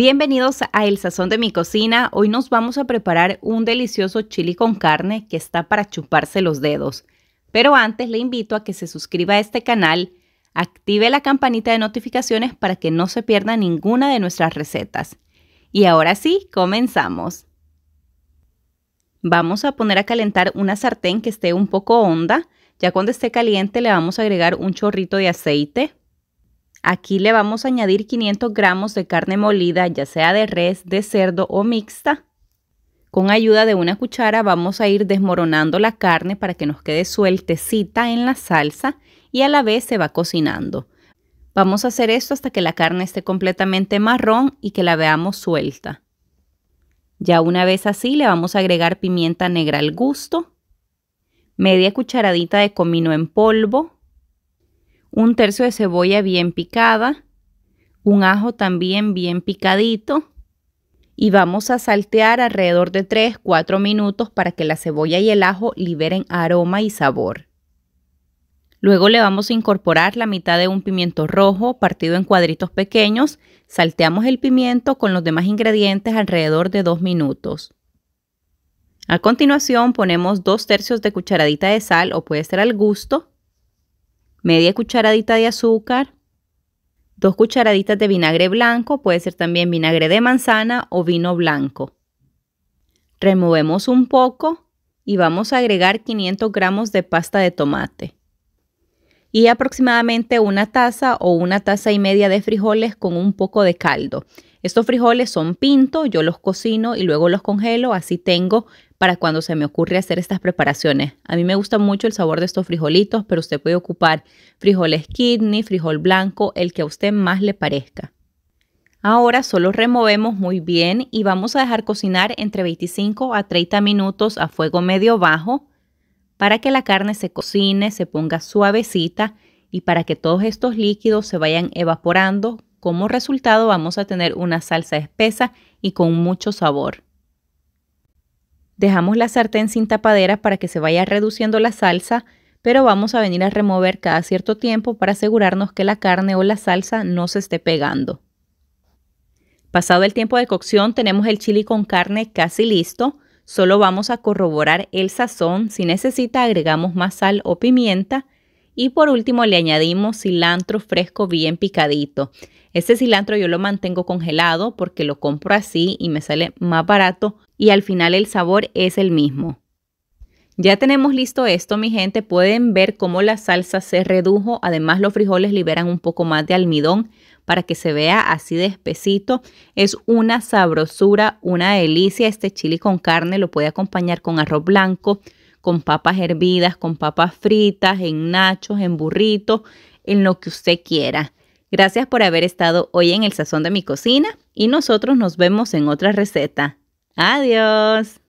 Bienvenidos a El Sazón de mi Cocina. Hoy nos vamos a preparar un delicioso chili con carne que está para chuparse los dedos. Pero antes le invito a que se suscriba a este canal, active la campanita de notificaciones para que no se pierda ninguna de nuestras recetas. Y ahora sí, comenzamos. Vamos a poner a calentar una sartén que esté un poco honda. Ya cuando esté caliente le vamos a agregar un chorrito de aceite, Aquí le vamos a añadir 500 gramos de carne molida, ya sea de res, de cerdo o mixta. Con ayuda de una cuchara vamos a ir desmoronando la carne para que nos quede sueltecita en la salsa y a la vez se va cocinando. Vamos a hacer esto hasta que la carne esté completamente marrón y que la veamos suelta. Ya una vez así le vamos a agregar pimienta negra al gusto, media cucharadita de comino en polvo, un tercio de cebolla bien picada, un ajo también bien picadito y vamos a saltear alrededor de 3-4 minutos para que la cebolla y el ajo liberen aroma y sabor. Luego le vamos a incorporar la mitad de un pimiento rojo partido en cuadritos pequeños. Salteamos el pimiento con los demás ingredientes alrededor de 2 minutos. A continuación ponemos 2 tercios de cucharadita de sal o puede ser al gusto media cucharadita de azúcar, dos cucharaditas de vinagre blanco, puede ser también vinagre de manzana o vino blanco. Removemos un poco y vamos a agregar 500 gramos de pasta de tomate y aproximadamente una taza o una taza y media de frijoles con un poco de caldo. Estos frijoles son pinto, yo los cocino y luego los congelo, así tengo para cuando se me ocurre hacer estas preparaciones. A mí me gusta mucho el sabor de estos frijolitos, pero usted puede ocupar frijoles kidney, frijol blanco, el que a usted más le parezca. Ahora solo removemos muy bien y vamos a dejar cocinar entre 25 a 30 minutos a fuego medio bajo para que la carne se cocine, se ponga suavecita y para que todos estos líquidos se vayan evaporando. Como resultado vamos a tener una salsa espesa y con mucho sabor. Dejamos la sartén sin tapadera para que se vaya reduciendo la salsa, pero vamos a venir a remover cada cierto tiempo para asegurarnos que la carne o la salsa no se esté pegando. Pasado el tiempo de cocción tenemos el chili con carne casi listo, solo vamos a corroborar el sazón, si necesita agregamos más sal o pimienta y por último le añadimos cilantro fresco bien picadito. Este cilantro yo lo mantengo congelado porque lo compro así y me sale más barato y al final el sabor es el mismo. Ya tenemos listo esto, mi gente. Pueden ver cómo la salsa se redujo. Además, los frijoles liberan un poco más de almidón para que se vea así de espesito. Es una sabrosura, una delicia. Este chili con carne lo puede acompañar con arroz blanco, con papas hervidas, con papas fritas, en nachos, en burritos, en lo que usted quiera. Gracias por haber estado hoy en el sazón de mi cocina y nosotros nos vemos en otra receta. Adiós.